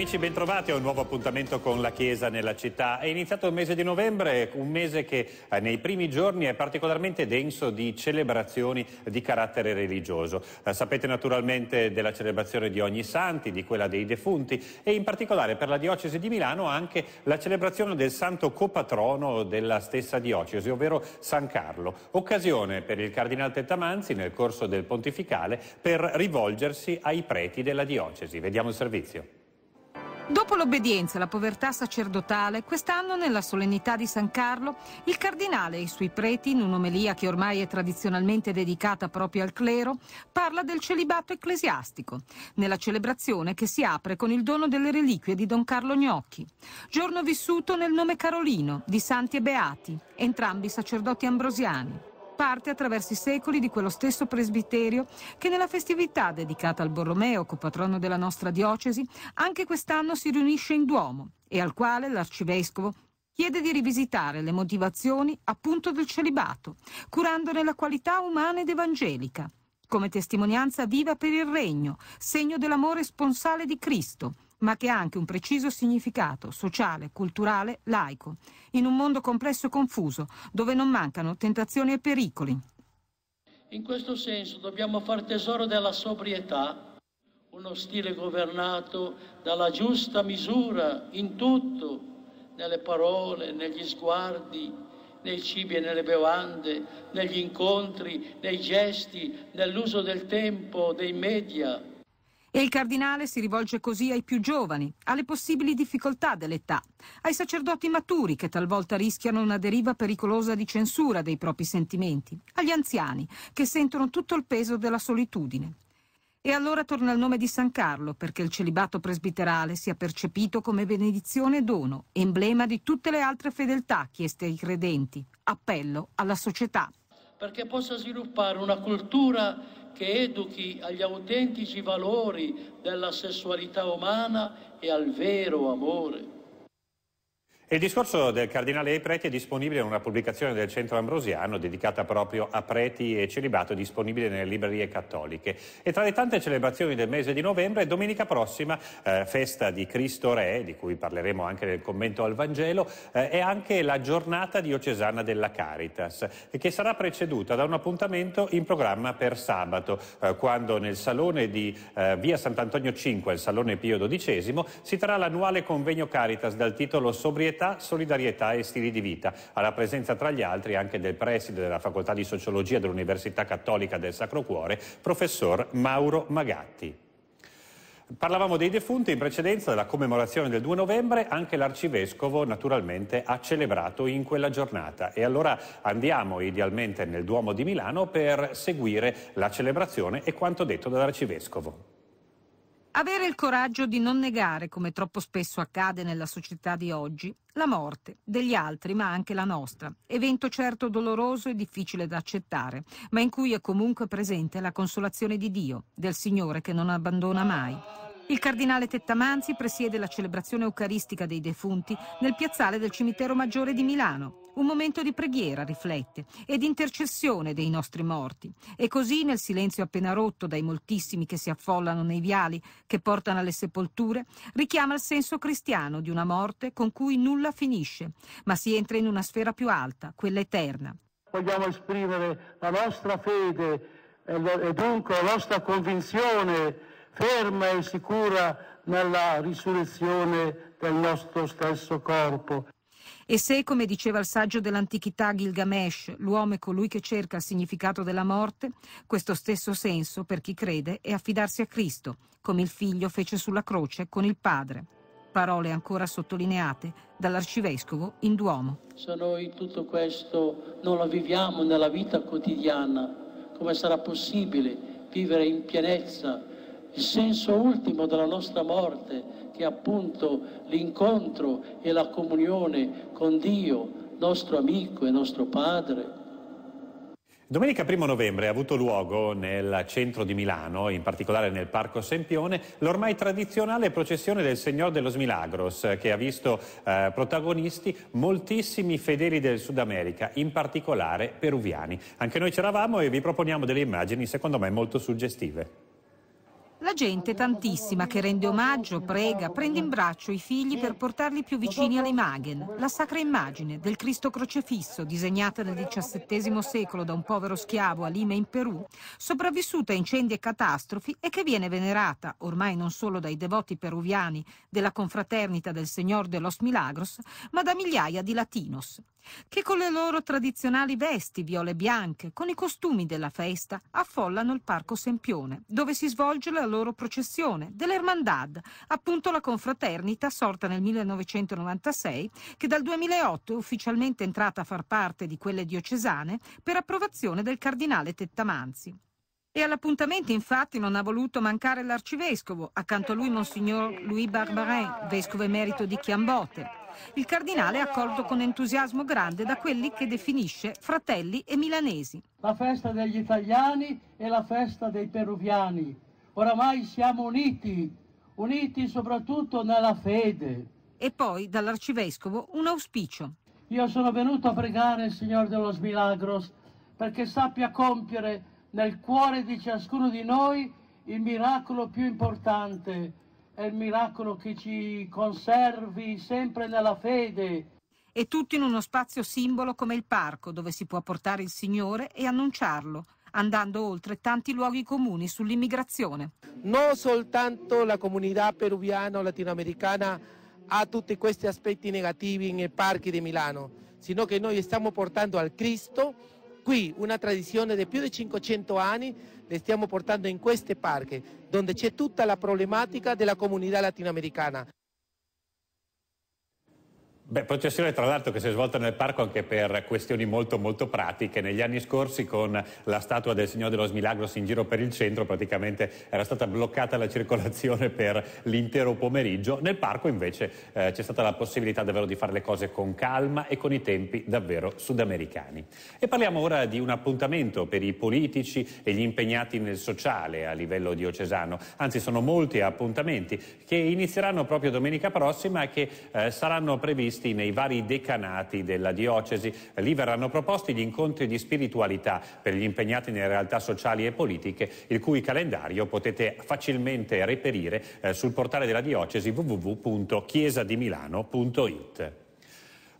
amici, bentrovati a un nuovo appuntamento con la Chiesa nella città. È iniziato il mese di novembre, un mese che eh, nei primi giorni è particolarmente denso di celebrazioni di carattere religioso. Eh, sapete naturalmente della celebrazione di ogni santi, di quella dei defunti e in particolare per la diocesi di Milano anche la celebrazione del santo copatrono della stessa diocesi, ovvero San Carlo. Occasione per il cardinale Tettamanzi nel corso del pontificale per rivolgersi ai preti della diocesi. Vediamo il servizio. Dopo l'obbedienza e la povertà sacerdotale, quest'anno nella solennità di San Carlo, il cardinale e i suoi preti, in un'omelia che ormai è tradizionalmente dedicata proprio al clero, parla del celibato ecclesiastico, nella celebrazione che si apre con il dono delle reliquie di Don Carlo Gnocchi, giorno vissuto nel nome carolino di Santi e Beati, entrambi sacerdoti ambrosiani parte attraverso i secoli di quello stesso presbiterio che nella festività dedicata al Borromeo, copatrono della nostra diocesi, anche quest'anno si riunisce in Duomo e al quale l'arcivescovo chiede di rivisitare le motivazioni appunto del celibato, curandone la qualità umana ed evangelica, come testimonianza viva per il regno, segno dell'amore sponsale di Cristo ma che ha anche un preciso significato sociale, culturale, laico, in un mondo complesso e confuso, dove non mancano tentazioni e pericoli. In questo senso dobbiamo far tesoro della sobrietà, uno stile governato dalla giusta misura in tutto, nelle parole, negli sguardi, nei cibi e nelle bevande, negli incontri, nei gesti, nell'uso del tempo, dei media, e il cardinale si rivolge così ai più giovani, alle possibili difficoltà dell'età, ai sacerdoti maturi che talvolta rischiano una deriva pericolosa di censura dei propri sentimenti, agli anziani che sentono tutto il peso della solitudine. E allora torna il nome di San Carlo perché il celibato presbiterale sia percepito come benedizione e dono, emblema di tutte le altre fedeltà chieste ai credenti, appello alla società. Perché possa sviluppare una cultura che educhi agli autentici valori della sessualità umana e al vero amore. Il discorso del cardinale ai preti è disponibile in una pubblicazione del Centro Ambrosiano dedicata proprio a preti e celibato disponibile nelle librerie cattoliche. E tra le tante celebrazioni del mese di novembre, domenica prossima, eh, festa di Cristo Re, di cui parleremo anche nel commento al Vangelo, eh, è anche la giornata diocesana della Caritas, che sarà preceduta da un appuntamento in programma per sabato, eh, quando nel salone di eh, via Sant'Antonio 5, il salone Pio XII, si terrà l'annuale convegno Caritas dal titolo Sobrietà società, solidarietà e stili di vita, alla presenza tra gli altri anche del preside della Facoltà di Sociologia dell'Università Cattolica del Sacro Cuore, professor Mauro Magatti. Parlavamo dei defunti, in precedenza della commemorazione del 2 novembre, anche l'arcivescovo naturalmente ha celebrato in quella giornata e allora andiamo idealmente nel Duomo di Milano per seguire la celebrazione e quanto detto dall'arcivescovo. Avere il coraggio di non negare, come troppo spesso accade nella società di oggi, la morte degli altri, ma anche la nostra, evento certo doloroso e difficile da accettare, ma in cui è comunque presente la consolazione di Dio, del Signore che non abbandona mai. Il cardinale Tettamanzi presiede la celebrazione eucaristica dei defunti nel piazzale del cimitero maggiore di Milano. Un momento di preghiera, riflette, e di intercessione dei nostri morti. E così, nel silenzio appena rotto dai moltissimi che si affollano nei viali che portano alle sepolture, richiama il senso cristiano di una morte con cui nulla finisce, ma si entra in una sfera più alta, quella eterna. Vogliamo esprimere la nostra fede e dunque la nostra convinzione ferma e sicura nella risurrezione del nostro stesso corpo. E se, come diceva il saggio dell'antichità Gilgamesh, l'uomo è colui che cerca il significato della morte, questo stesso senso, per chi crede, è affidarsi a Cristo, come il figlio fece sulla croce con il padre. Parole ancora sottolineate dall'arcivescovo in Duomo. Se noi tutto questo non lo viviamo nella vita quotidiana, come sarà possibile vivere in pienezza il senso ultimo della nostra morte, che è appunto l'incontro e la comunione con Dio, nostro amico e nostro Padre. Domenica 1 novembre ha avuto luogo nel centro di Milano, in particolare nel Parco Sempione, l'ormai tradizionale processione del Signor dello Milagros, che ha visto eh, protagonisti moltissimi fedeli del Sud America, in particolare peruviani. Anche noi c'eravamo e vi proponiamo delle immagini, secondo me, molto suggestive. La gente tantissima che rende omaggio, prega, prende in braccio i figli per portarli più vicini alle all'imagen, la sacra immagine del Cristo crocefisso disegnata nel XVII secolo da un povero schiavo a Lima in Perù, sopravvissuta a incendi e catastrofi e che viene venerata, ormai non solo dai devoti peruviani della confraternita del Signor de los Milagros, ma da migliaia di latinos che con le loro tradizionali vesti viole e bianche, con i costumi della festa, affollano il Parco Sempione, dove si svolge la loro processione dell'Ermandad, appunto la confraternita sorta nel 1996, che dal 2008 è ufficialmente entrata a far parte di quelle diocesane per approvazione del cardinale Tettamanzi. E all'appuntamento infatti non ha voluto mancare l'arcivescovo, accanto a lui Monsignor Louis Barbarin, vescovo emerito di Chiambote, il cardinale è accolto con entusiasmo grande da quelli che definisce fratelli e milanesi. La festa degli italiani e la festa dei peruviani. Oramai siamo uniti, uniti soprattutto nella fede. E poi dall'arcivescovo un auspicio. Io sono venuto a pregare il Signore dello Smilagros perché sappia compiere nel cuore di ciascuno di noi il miracolo più importante, è il miracolo che ci conservi sempre nella fede. E tutto in uno spazio simbolo come il parco, dove si può portare il Signore e annunciarlo, andando oltre tanti luoghi comuni sull'immigrazione. Non soltanto la comunità peruviana o latinoamericana ha tutti questi aspetti negativi nei parchi di Milano, sino che noi stiamo portando al Cristo qui una tradizione di più di 500 anni le stiamo portando in queste parche, dove c'è tutta la problematica della comunità latinoamericana. Beh, processione tra l'altro che si è svolta nel parco anche per questioni molto molto pratiche. Negli anni scorsi con la statua del Signore dello Smilagros in giro per il centro praticamente era stata bloccata la circolazione per l'intero pomeriggio. Nel parco invece eh, c'è stata la possibilità davvero di fare le cose con calma e con i tempi davvero sudamericani. E parliamo ora di un appuntamento per i politici e gli impegnati nel sociale a livello diocesano. Anzi sono molti appuntamenti che inizieranno proprio domenica prossima e che eh, saranno previsti visti nei vari decanati della diocesi. Lì verranno proposti gli incontri di spiritualità per gli impegnati nelle realtà sociali e politiche, il cui calendario potete facilmente reperire eh, sul portale della diocesi www.chiesadimilano.it.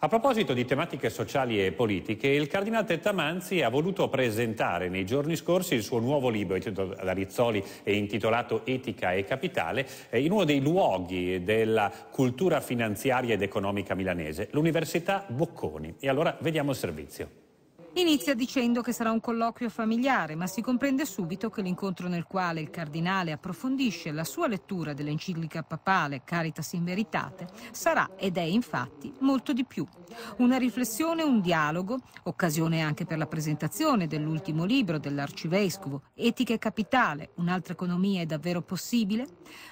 A proposito di tematiche sociali e politiche, il cardinale Tettamanzi ha voluto presentare nei giorni scorsi il suo nuovo libro, da Rizzoli e intitolato Etica e Capitale, eh, in uno dei luoghi della cultura finanziaria ed economica milanese, l'Università Bocconi. E allora vediamo il servizio. Inizia dicendo che sarà un colloquio familiare, ma si comprende subito che l'incontro nel quale il cardinale approfondisce la sua lettura dell'enciclica papale Caritas in Veritate sarà ed è infatti molto di più. Una riflessione, un dialogo, occasione anche per la presentazione dell'ultimo libro dell'arcivescovo Etica e capitale, un'altra economia è davvero possibile,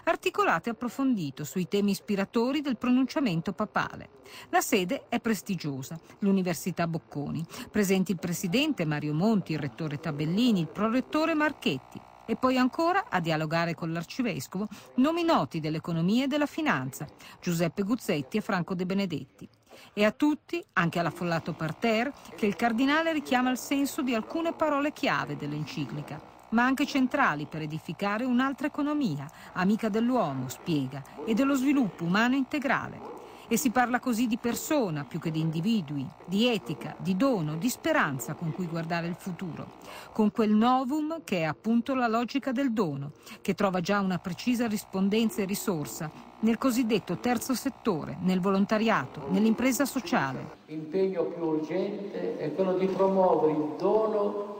articolato e approfondito sui temi ispiratori del pronunciamento papale, la sede è prestigiosa, l'Università Bocconi. Presenti il presidente Mario Monti, il rettore Tabellini, il prorettore Marchetti. E poi ancora a dialogare con l'arcivescovo nomi noti dell'economia e della finanza, Giuseppe Guzzetti e Franco De Benedetti. E a tutti, anche all'affollato parterre, che il cardinale richiama il senso di alcune parole chiave dell'enciclica ma anche centrali per edificare un'altra economia, amica dell'uomo, spiega, e dello sviluppo umano integrale. E si parla così di persona più che di individui, di etica, di dono, di speranza con cui guardare il futuro, con quel novum che è appunto la logica del dono, che trova già una precisa rispondenza e risorsa nel cosiddetto terzo settore, nel volontariato, nell'impresa sociale. L'impegno più urgente è quello di promuovere il dono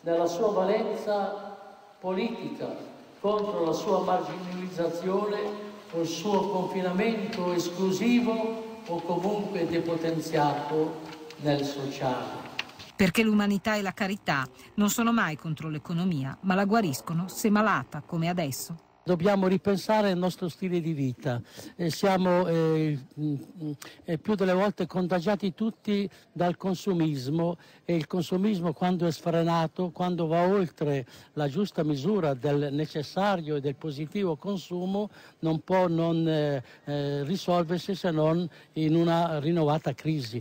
nella sua valenza politica contro la sua marginalizzazione col suo confinamento esclusivo o comunque depotenziato nel sociale. Perché l'umanità e la carità non sono mai contro l'economia, ma la guariscono se malata, come adesso. Dobbiamo ripensare il nostro stile di vita. Eh, siamo eh, mm, eh, più delle volte contagiati tutti dal consumismo e il consumismo quando è sfrenato, quando va oltre la giusta misura del necessario e del positivo consumo, non può non eh, eh, risolversi se non in una rinnovata crisi.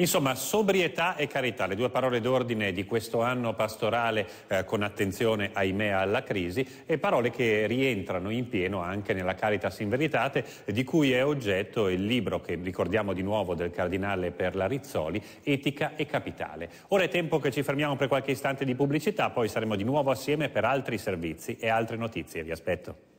Insomma, sobrietà e carità, le due parole d'ordine di questo anno pastorale eh, con attenzione, ahimè, alla crisi e parole che rientrano in pieno anche nella Caritas in Veritate, di cui è oggetto il libro che ricordiamo di nuovo del cardinale Perla Rizzoli, Etica e Capitale. Ora è tempo che ci fermiamo per qualche istante di pubblicità, poi saremo di nuovo assieme per altri servizi e altre notizie. Vi aspetto.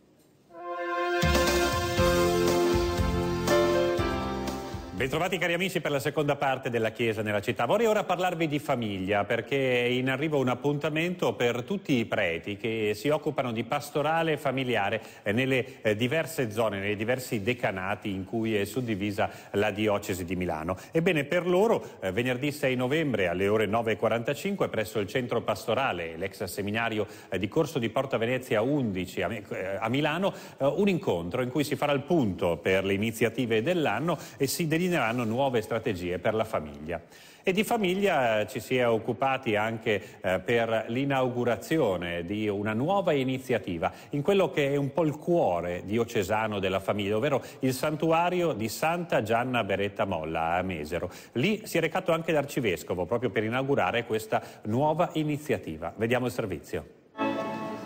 Bentrovati cari amici per la seconda parte della Chiesa nella città. Vorrei ora parlarvi di famiglia perché è in arrivo un appuntamento per tutti i preti che si occupano di pastorale familiare eh, nelle eh, diverse zone, nei diversi decanati in cui è suddivisa la diocesi di Milano. Ebbene per loro eh, venerdì 6 novembre alle ore 9.45 presso il centro pastorale, l'ex seminario di Corso di Porta Venezia 11 a Milano, un incontro in cui si farà il punto per le iniziative dell'anno e si delinea defineranno nuove strategie per la famiglia. E di famiglia eh, ci si è occupati anche eh, per l'inaugurazione di una nuova iniziativa in quello che è un po' il cuore diocesano della famiglia, ovvero il santuario di Santa Gianna Beretta Molla a Mesero. Lì si è recato anche l'arcivescovo proprio per inaugurare questa nuova iniziativa. Vediamo il servizio.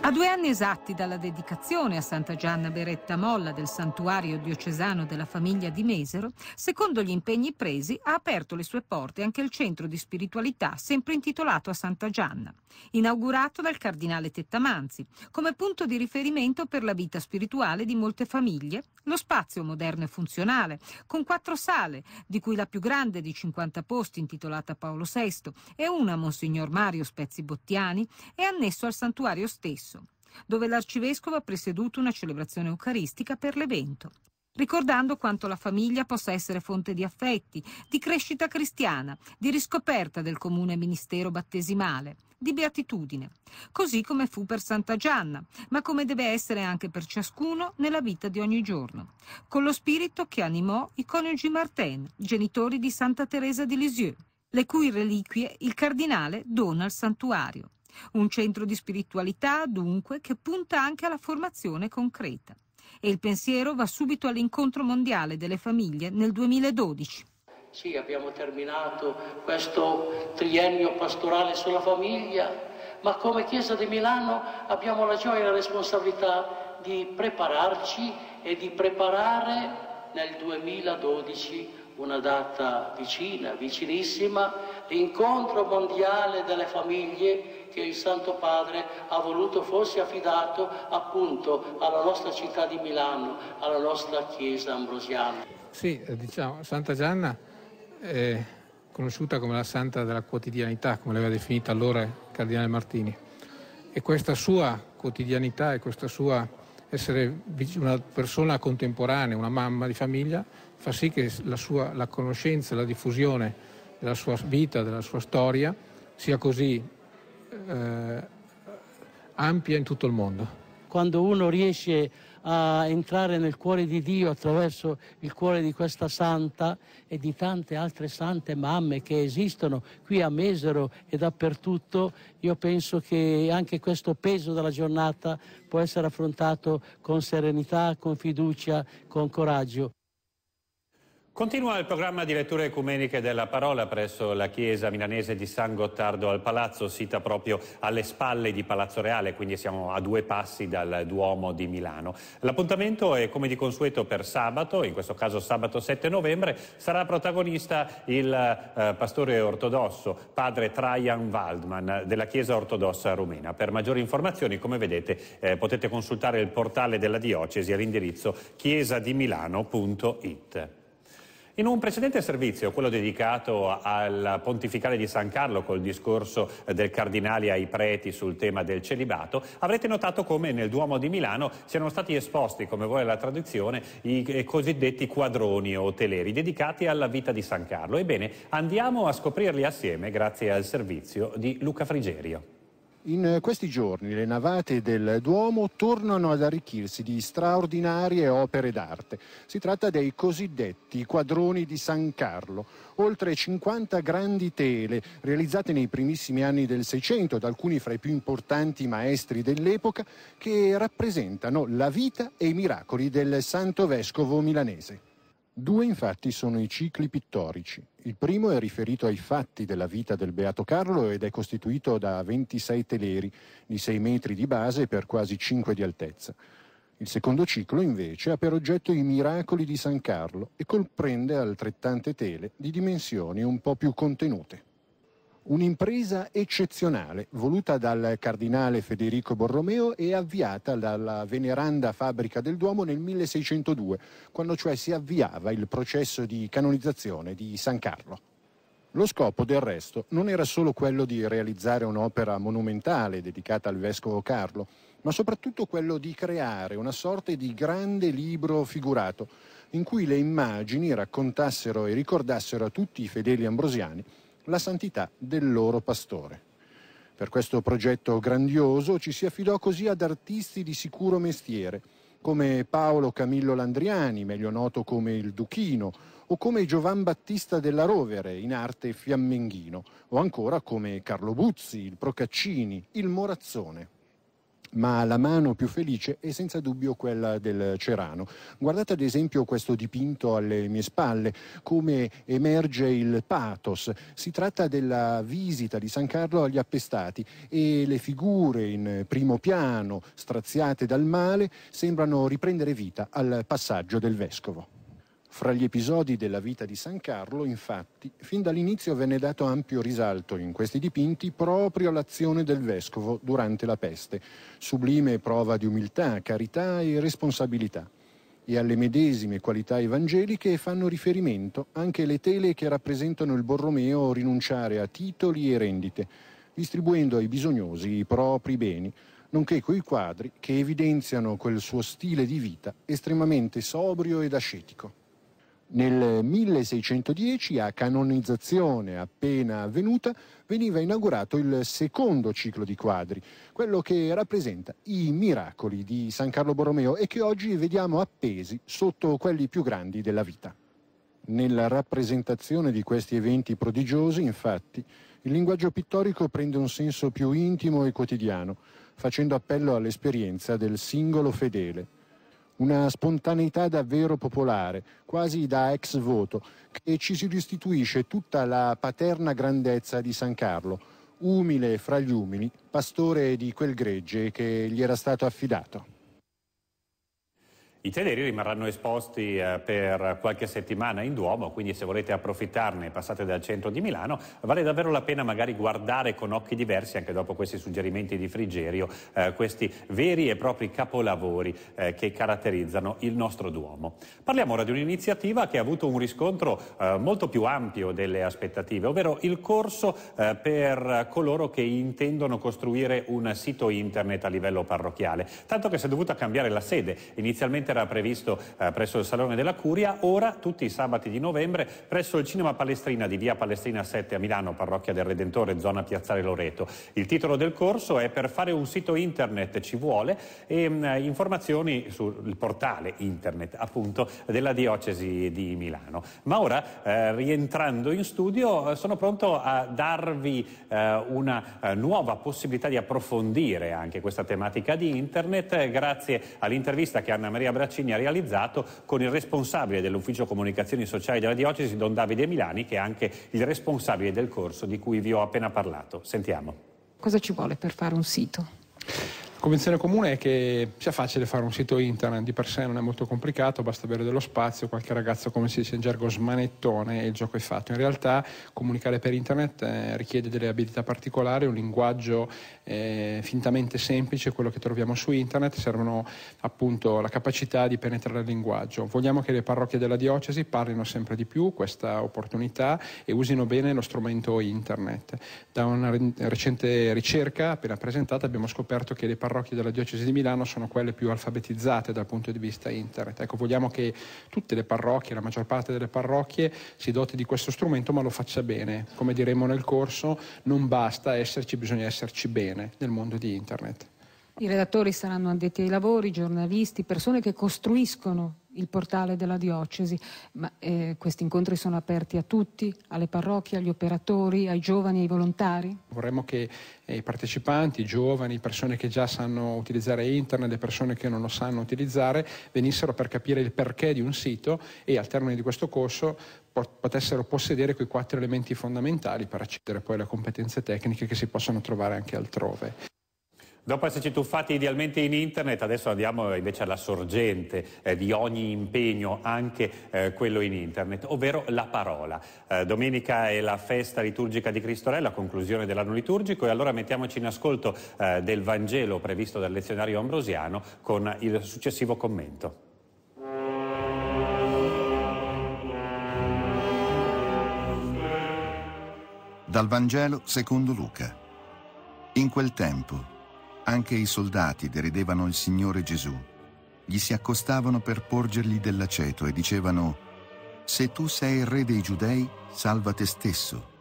A due anni esatti dalla dedicazione a Santa Gianna Beretta Molla del santuario diocesano della famiglia di Mesero, secondo gli impegni presi, ha aperto le sue porte anche il centro di spiritualità sempre intitolato a Santa Gianna, inaugurato dal cardinale Tettamanzi, come punto di riferimento per la vita spirituale di molte famiglie, lo spazio moderno e funzionale, con quattro sale, di cui la più grande di 50 posti intitolata Paolo VI e una a Monsignor Mario Spezzi Bottiani, è annesso al santuario stesso dove l'arcivescovo ha presieduto una celebrazione eucaristica per l'evento ricordando quanto la famiglia possa essere fonte di affetti, di crescita cristiana, di riscoperta del comune ministero battesimale, di beatitudine, così come fu per Santa Gianna, ma come deve essere anche per ciascuno nella vita di ogni giorno, con lo spirito che animò i coniugi Martin, genitori di Santa Teresa di Lisieux, le cui reliquie il cardinale dona al santuario. Un centro di spiritualità, dunque, che punta anche alla formazione concreta. E il pensiero va subito all'incontro mondiale delle famiglie nel 2012. Sì, abbiamo terminato questo triennio pastorale sulla famiglia, ma come Chiesa di Milano abbiamo la gioia e la responsabilità di prepararci e di preparare nel 2012 una data vicina, vicinissima, l'incontro mondiale delle famiglie che il Santo Padre ha voluto fosse affidato appunto alla nostra città di Milano, alla nostra chiesa ambrosiana. Sì, eh, diciamo, Santa Gianna è conosciuta come la santa della quotidianità, come l'aveva definita allora il Cardinale Martini. E questa sua quotidianità e questa sua essere una persona contemporanea, una mamma di famiglia, fa sì che la, sua, la conoscenza, la diffusione della sua vita, della sua storia, sia così eh, ampia in tutto il mondo. Quando uno riesce a entrare nel cuore di Dio attraverso il cuore di questa santa e di tante altre sante mamme che esistono qui a Mesero e dappertutto, io penso che anche questo peso della giornata può essere affrontato con serenità, con fiducia, con coraggio. Continua il programma di letture ecumeniche della parola presso la chiesa milanese di San Gottardo al Palazzo, sita proprio alle spalle di Palazzo Reale, quindi siamo a due passi dal Duomo di Milano. L'appuntamento è come di consueto per sabato, in questo caso sabato 7 novembre, sarà protagonista il eh, pastore ortodosso, padre Trajan Waldman della chiesa ortodossa rumena. Per maggiori informazioni, come vedete, eh, potete consultare il portale della diocesi all'indirizzo chiesadimilano.it. In un precedente servizio, quello dedicato al pontificale di San Carlo col discorso del cardinale ai preti sul tema del celibato, avrete notato come nel Duomo di Milano siano stati esposti, come vuole la tradizione, i cosiddetti quadroni o teleri dedicati alla vita di San Carlo. Ebbene, andiamo a scoprirli assieme grazie al servizio di Luca Frigerio. In eh, questi giorni le navate del Duomo tornano ad arricchirsi di straordinarie opere d'arte. Si tratta dei cosiddetti quadroni di San Carlo, oltre 50 grandi tele realizzate nei primissimi anni del Seicento da alcuni fra i più importanti maestri dell'epoca che rappresentano la vita e i miracoli del santo vescovo milanese. Due infatti sono i cicli pittorici. Il primo è riferito ai fatti della vita del Beato Carlo ed è costituito da 26 teleri di 6 metri di base per quasi 5 di altezza. Il secondo ciclo invece ha per oggetto i miracoli di San Carlo e comprende altrettante tele di dimensioni un po' più contenute. Un'impresa eccezionale, voluta dal cardinale Federico Borromeo e avviata dalla veneranda fabbrica del Duomo nel 1602, quando cioè si avviava il processo di canonizzazione di San Carlo. Lo scopo del resto non era solo quello di realizzare un'opera monumentale dedicata al vescovo Carlo, ma soprattutto quello di creare una sorta di grande libro figurato, in cui le immagini raccontassero e ricordassero a tutti i fedeli ambrosiani la santità del loro pastore. Per questo progetto grandioso ci si affidò così ad artisti di sicuro mestiere, come Paolo Camillo Landriani, meglio noto come il Duchino, o come Giovan Battista della Rovere, in arte fiamminghino, o ancora come Carlo Buzzi, il Procaccini, il Morazzone ma la mano più felice è senza dubbio quella del Cerano. Guardate ad esempio questo dipinto alle mie spalle, come emerge il pathos. Si tratta della visita di San Carlo agli appestati e le figure in primo piano, straziate dal male, sembrano riprendere vita al passaggio del vescovo. Fra gli episodi della vita di San Carlo, infatti, fin dall'inizio venne dato ampio risalto in questi dipinti proprio all'azione del vescovo durante la peste, sublime prova di umiltà, carità e responsabilità. E alle medesime qualità evangeliche fanno riferimento anche le tele che rappresentano il Borromeo rinunciare a titoli e rendite, distribuendo ai bisognosi i propri beni, nonché coi quadri che evidenziano quel suo stile di vita estremamente sobrio ed ascetico. Nel 1610, a canonizzazione appena avvenuta, veniva inaugurato il secondo ciclo di quadri, quello che rappresenta i miracoli di San Carlo Borromeo e che oggi vediamo appesi sotto quelli più grandi della vita. Nella rappresentazione di questi eventi prodigiosi, infatti, il linguaggio pittorico prende un senso più intimo e quotidiano, facendo appello all'esperienza del singolo fedele una spontaneità davvero popolare, quasi da ex voto, che ci si restituisce tutta la paterna grandezza di San Carlo, umile fra gli umili, pastore di quel gregge che gli era stato affidato. I teneri rimarranno esposti eh, per qualche settimana in Duomo, quindi se volete approfittarne passate dal centro di Milano, vale davvero la pena magari guardare con occhi diversi, anche dopo questi suggerimenti di Frigerio, eh, questi veri e propri capolavori eh, che caratterizzano il nostro Duomo. Parliamo ora di un'iniziativa che ha avuto un riscontro molto più ampio delle aspettative, ovvero il corso per coloro che intendono costruire un sito internet a livello parrocchiale, tanto che si è dovuta cambiare la sede, inizialmente era previsto eh, presso il Salone della Curia, ora tutti i sabati di novembre presso il Cinema Palestrina di via Palestrina 7 a Milano, parrocchia del Redentore, zona Piazzale Loreto. Il titolo del corso è Per fare un sito internet ci vuole e mh, mm, informazioni sul portale internet appunto della diocesi di Milano. Ma ora eh, rientrando in studio eh, sono pronto a darvi eh, una eh, nuova possibilità di approfondire anche questa tematica di internet eh, grazie all'intervista che Anna Maria Brescia Braccini ha realizzato con il responsabile dell'Ufficio Comunicazioni Sociali della Diocesi, Don Davide Milani, che è anche il responsabile del corso di cui vi ho appena parlato. Sentiamo. Cosa ci vuole per fare un sito? Convenzione comune è che sia facile fare un sito internet, di per sé non è molto complicato, basta avere dello spazio, qualche ragazzo come si dice in gergo smanettone e il gioco è fatto. In realtà comunicare per internet eh, richiede delle abilità particolari, un linguaggio eh, fintamente semplice, quello che troviamo su internet, servono appunto la capacità di penetrare il linguaggio. Vogliamo che le parrocchie della diocesi parlino sempre di più questa opportunità e usino bene lo strumento internet. Da una recente ricerca appena presentata abbiamo scoperto che le parrocchie parrocchie della diocesi di Milano sono quelle più alfabetizzate dal punto di vista internet. Ecco, vogliamo che tutte le parrocchie, la maggior parte delle parrocchie, si doti di questo strumento, ma lo faccia bene. Come diremo nel corso, non basta esserci, bisogna esserci bene nel mondo di internet. I redattori saranno addetti ai lavori, giornalisti, persone che costruiscono il portale della diocesi, ma eh, questi incontri sono aperti a tutti, alle parrocchie, agli operatori, ai giovani, ai volontari? Vorremmo che eh, i partecipanti, i giovani, persone che già sanno utilizzare internet e persone che non lo sanno utilizzare, venissero per capire il perché di un sito e al termine di questo corso potessero possedere quei quattro elementi fondamentali per accedere poi alle competenze tecniche che si possono trovare anche altrove. Dopo esserci tuffati idealmente in internet, adesso andiamo invece alla sorgente eh, di ogni impegno, anche eh, quello in internet, ovvero la parola. Eh, domenica è la festa liturgica di Cristo Re, la conclusione dell'anno liturgico e allora mettiamoci in ascolto eh, del Vangelo previsto dal lezionario ambrosiano con il successivo commento. Dal Vangelo secondo Luca. In quel tempo anche i soldati deridevano il Signore Gesù. Gli si accostavano per porgergli dell'aceto e dicevano «Se tu sei il re dei giudei, salva te stesso».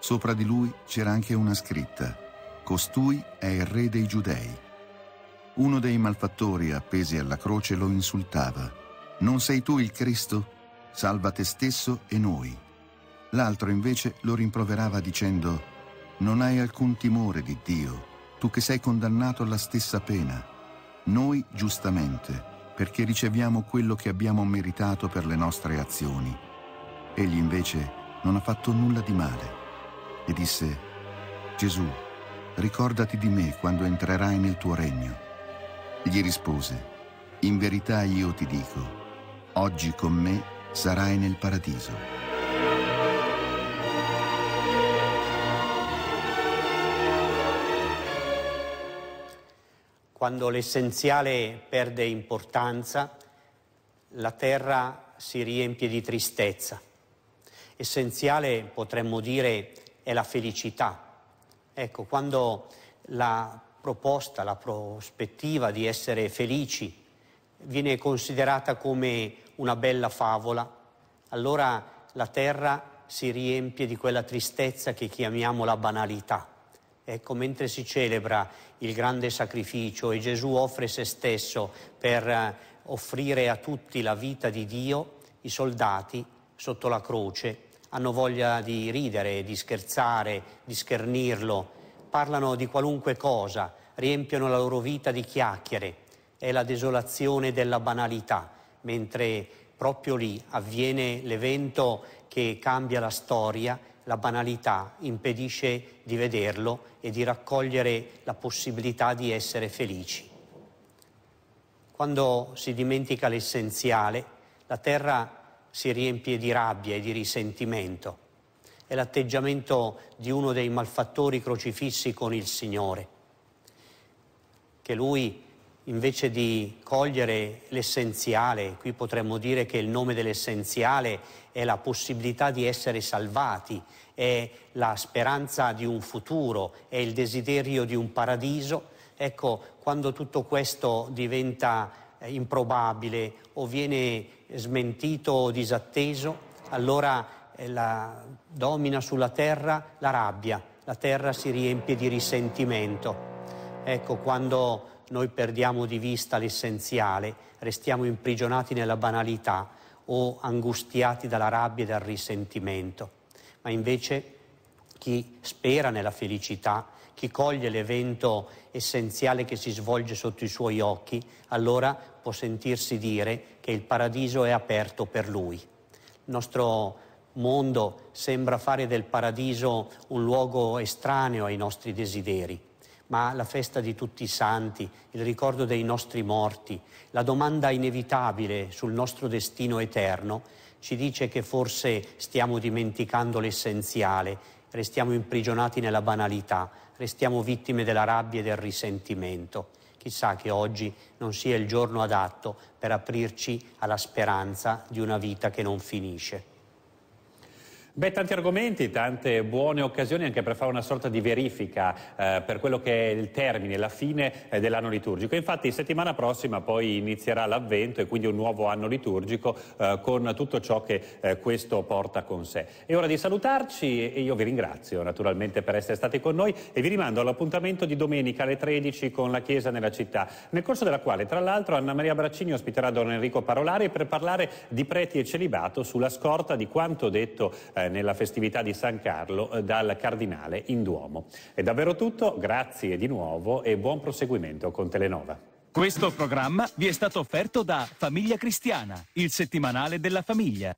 Sopra di lui c'era anche una scritta «Costui è il re dei giudei». Uno dei malfattori appesi alla croce lo insultava «Non sei tu il Cristo? Salva te stesso e noi». L'altro invece lo rimproverava dicendo «Non hai alcun timore di Dio» tu che sei condannato alla stessa pena, noi giustamente, perché riceviamo quello che abbiamo meritato per le nostre azioni. Egli invece non ha fatto nulla di male e disse, Gesù, ricordati di me quando entrerai nel tuo regno. Gli rispose, in verità io ti dico, oggi con me sarai nel paradiso. Quando l'essenziale perde importanza, la terra si riempie di tristezza. Essenziale, potremmo dire, è la felicità. Ecco, quando la proposta, la prospettiva di essere felici viene considerata come una bella favola, allora la terra si riempie di quella tristezza che chiamiamo la banalità. Ecco, mentre si celebra il grande sacrificio e Gesù offre se stesso per eh, offrire a tutti la vita di Dio, i soldati sotto la croce hanno voglia di ridere, di scherzare, di schernirlo, parlano di qualunque cosa, riempiono la loro vita di chiacchiere. È la desolazione della banalità, mentre proprio lì avviene l'evento che cambia la storia la banalità impedisce di vederlo e di raccogliere la possibilità di essere felici. Quando si dimentica l'essenziale, la terra si riempie di rabbia e di risentimento. È l'atteggiamento di uno dei malfattori crocifissi con il Signore, che lui invece di cogliere l'essenziale, qui potremmo dire che il nome dell'essenziale è la possibilità di essere salvati, è la speranza di un futuro, è il desiderio di un paradiso, ecco, quando tutto questo diventa eh, improbabile o viene smentito o disatteso, allora eh, la, domina sulla terra la rabbia, la terra si riempie di risentimento. Ecco, quando noi perdiamo di vista l'essenziale, restiamo imprigionati nella banalità o angustiati dalla rabbia e dal risentimento. Ma invece chi spera nella felicità, chi coglie l'evento essenziale che si svolge sotto i suoi occhi, allora può sentirsi dire che il paradiso è aperto per lui. Il nostro mondo sembra fare del paradiso un luogo estraneo ai nostri desideri ma la festa di tutti i santi, il ricordo dei nostri morti, la domanda inevitabile sul nostro destino eterno, ci dice che forse stiamo dimenticando l'essenziale, restiamo imprigionati nella banalità, restiamo vittime della rabbia e del risentimento. Chissà che oggi non sia il giorno adatto per aprirci alla speranza di una vita che non finisce. Beh, tanti argomenti, tante buone occasioni anche per fare una sorta di verifica eh, per quello che è il termine, la fine eh, dell'anno liturgico. Infatti settimana prossima poi inizierà l'avvento e quindi un nuovo anno liturgico eh, con tutto ciò che eh, questo porta con sé. È ora di salutarci e io vi ringrazio naturalmente per essere stati con noi e vi rimando all'appuntamento di domenica alle 13 con la Chiesa nella città, nel corso della quale tra l'altro Anna Maria Braccini ospiterà Don Enrico Parolari per parlare di preti e celibato sulla scorta di quanto detto eh, eh, nella festività di San Carlo eh, dal Cardinale in Duomo. È davvero tutto, grazie di nuovo e buon proseguimento con Telenova. Questo programma vi è stato offerto da Famiglia Cristiana, il settimanale della famiglia.